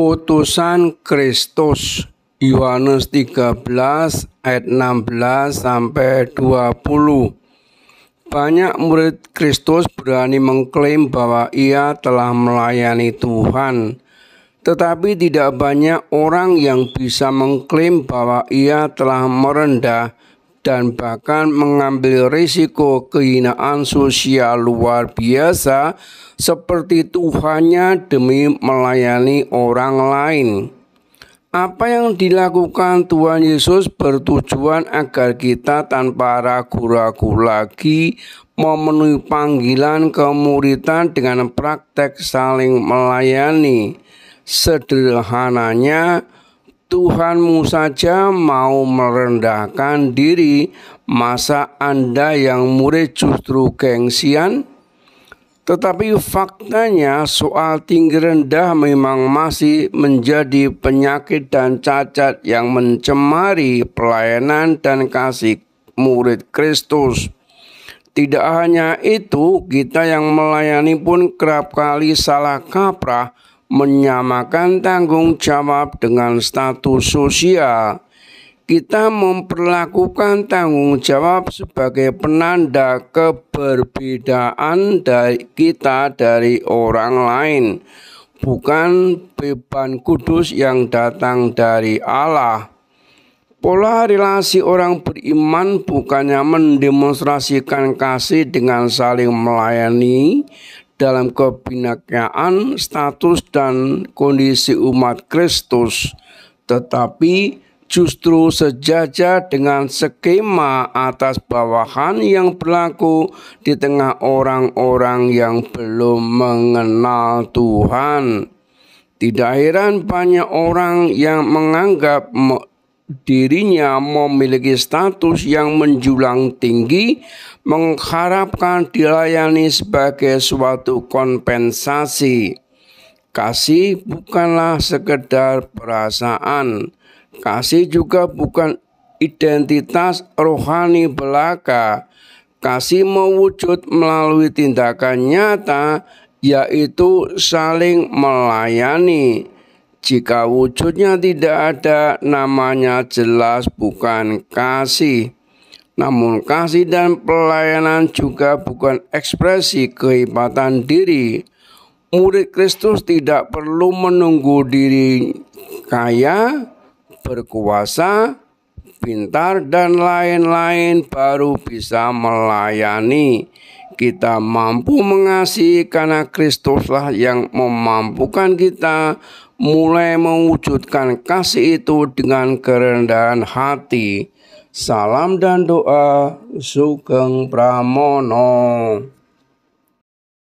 Utusan Kristus Yohanes 13 ayat 16 sampai 20. Banyak murid Kristus berani mengklaim bahwa ia telah melayani Tuhan, tetapi tidak banyak orang yang bisa mengklaim bahwa ia telah merendah dan bahkan mengambil risiko kehinaan sosial luar biasa seperti Tuhannya demi melayani orang lain. Apa yang dilakukan Tuhan Yesus bertujuan agar kita tanpa ragu-ragu lagi memenuhi panggilan kemuritan dengan praktek saling melayani. Sederhananya, Tuhanmu saja mau merendahkan diri, masa Anda yang murid justru gengsian? Tetapi faktanya soal tinggi rendah memang masih menjadi penyakit dan cacat yang mencemari pelayanan dan kasih murid Kristus. Tidak hanya itu, kita yang melayani pun kerap kali salah kaprah menyamakan tanggung jawab dengan status sosial. Kita memperlakukan tanggung jawab sebagai penanda keberbedaan dari kita dari orang lain, bukan beban kudus yang datang dari Allah. Pola relasi orang beriman bukannya mendemonstrasikan kasih dengan saling melayani dalam kebinakaan status dan kondisi umat Kristus, tetapi justru sejajar dengan skema atas bawahan yang berlaku di tengah orang-orang yang belum mengenal Tuhan. Tidak heran banyak orang yang menganggap dirinya memiliki status yang menjulang tinggi, mengharapkan dilayani sebagai suatu kompensasi. Kasih bukanlah sekedar perasaan. Kasih juga bukan identitas rohani belaka. Kasih mewujud melalui tindakan nyata, yaitu saling melayani jika wujudnya tidak ada, namanya jelas bukan kasih. Namun kasih dan pelayanan juga bukan ekspresi kehebatan diri. Murid Kristus tidak perlu menunggu diri kaya, berkuasa, pintar, dan lain-lain baru bisa melayani kita mampu mengasihi karena Kristuslah yang memampukan kita mulai mewujudkan kasih itu dengan kerendahan hati. Salam dan doa Sugeng Pramono.